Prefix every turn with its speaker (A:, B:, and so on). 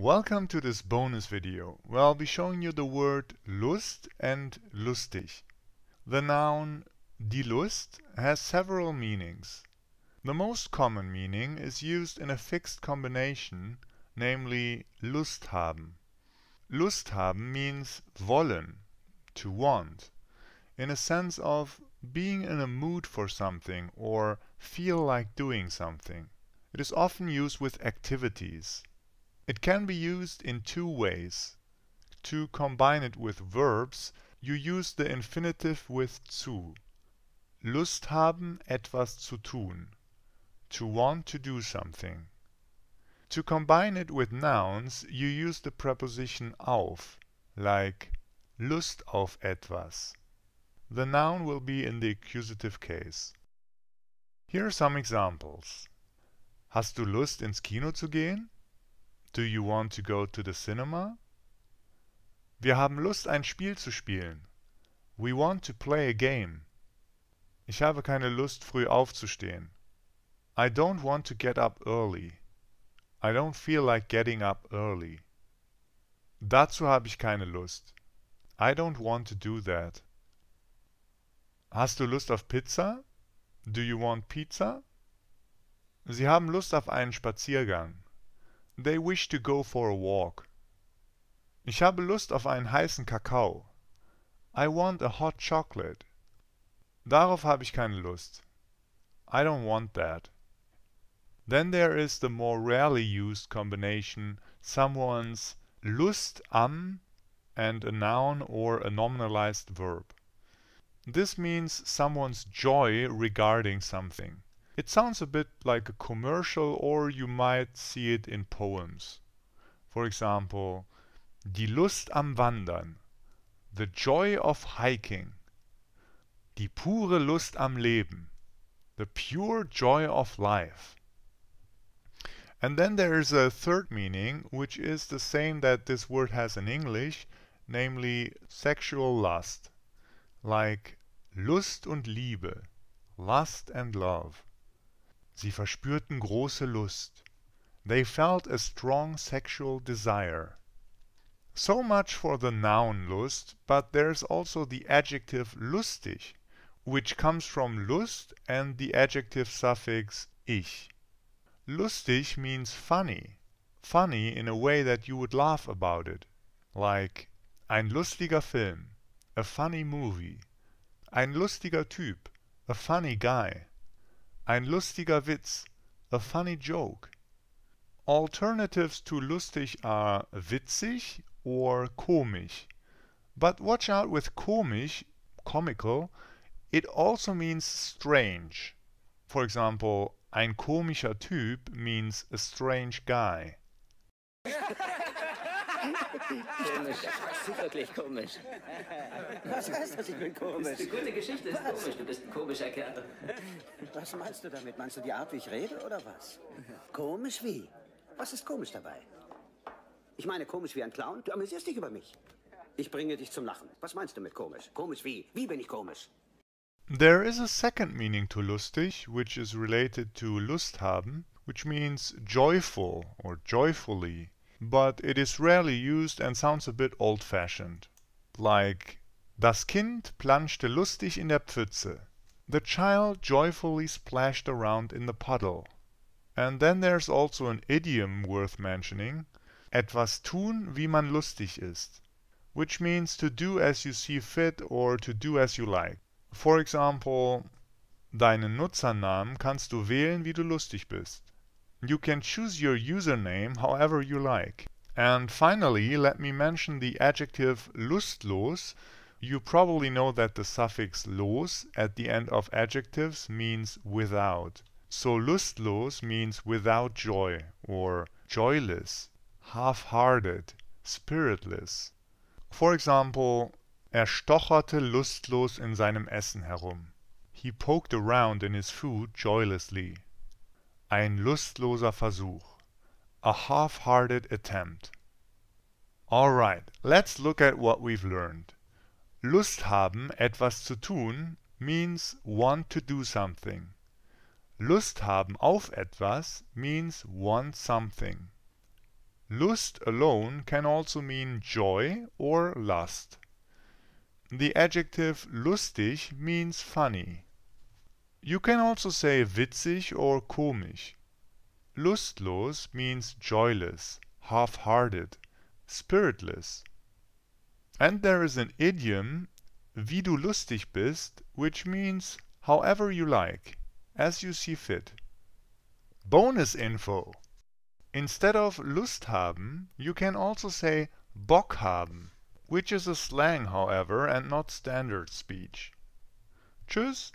A: Welcome to this bonus video where I'll be showing you the word Lust and lustig. The noun die Lust has several meanings. The most common meaning is used in a fixed combination, namely Lust haben. Lust haben means wollen, to want, in a sense of being in a mood for something or feel like doing something. It is often used with activities it can be used in two ways. To combine it with verbs, you use the infinitive with zu. Lust haben, etwas zu tun. To want to do something. To combine it with nouns, you use the preposition auf, like Lust auf etwas. The noun will be in the accusative case. Here are some examples. Hast du Lust ins Kino zu gehen? Do you want to go to the cinema? Wir haben Lust, ein Spiel zu spielen. We want to play a game. Ich habe keine Lust, früh aufzustehen. I don't want to get up early. I don't feel like getting up early. Dazu habe ich keine Lust. I don't want to do that. Hast du Lust auf Pizza? Do you want pizza? Sie haben Lust auf einen Spaziergang. They wish to go for a walk. Ich habe Lust auf einen heißen Kakao. I want a hot chocolate. Darauf habe ich keine Lust. I don't want that. Then there is the more rarely used combination someone's Lust am and a noun or a nominalized verb. This means someone's joy regarding something. It sounds a bit like a commercial or you might see it in poems. For example, Die Lust am Wandern, the joy of hiking, die pure Lust am Leben, the pure joy of life. And then there is a third meaning, which is the same that this word has in English, namely sexual lust, like Lust und Liebe, lust and love. Sie verspürten große Lust. They felt a strong sexual desire. So much for the noun Lust, but there's also the adjective lustig, which comes from Lust and the adjective suffix ich. Lustig means funny, funny in a way that you would laugh about it, like ein lustiger Film, a funny movie, ein lustiger Typ, a funny guy. Ein lustiger Witz. A funny joke. Alternatives to lustig are witzig or komisch. But watch out with komisch, comical, it also means strange. For example, ein komischer Typ means a strange guy. komisch, das ist wirklich komisch. Was heißt das, ich bin komisch? Das ist eine gute Geschichte, ist was? komisch. Du bist ein komischer Kerl. Was meinst du damit? Meinst du die Art, wie ich rede, oder was? Komisch wie? Was ist komisch dabei? Ich meine, komisch wie ein Clown. Du amüsierst dich über mich. Ich bringe dich zum Lachen. Was meinst du mit komisch? Komisch wie? Wie bin ich komisch? There is a second meaning to lustig, which is related to Lust haben, which means joyful or joyfully. but it is rarely used and sounds a bit old-fashioned. Like Das Kind planschte lustig in der Pfütze. The child joyfully splashed around in the puddle. And then there's also an idiom worth mentioning. Etwas tun, wie man lustig ist. Which means to do as you see fit or to do as you like. For example, Deinen Nutzernamen kannst du wählen, wie du lustig bist. You can choose your username however you like. And finally, let me mention the adjective lustlos. You probably know that the suffix los at the end of adjectives means without. So lustlos means without joy or joyless, half-hearted, spiritless. For example, er stocherte lustlos in seinem Essen herum. He poked around in his food joylessly. Ein lustloser Versuch. A half-hearted attempt. Alright, let's look at what we've learned. Lust haben, etwas zu tun, means want to do something. Lust haben auf etwas means want something. Lust alone can also mean joy or lust. The adjective lustig means funny. You can also say witzig or komisch. Lustlos means joyless, half hearted, spiritless. And there is an idiom, wie du lustig bist, which means however you like, as you see fit. Bonus info! Instead of Lust haben, you can also say Bock haben, which is a slang, however, and not standard speech. Tschüss!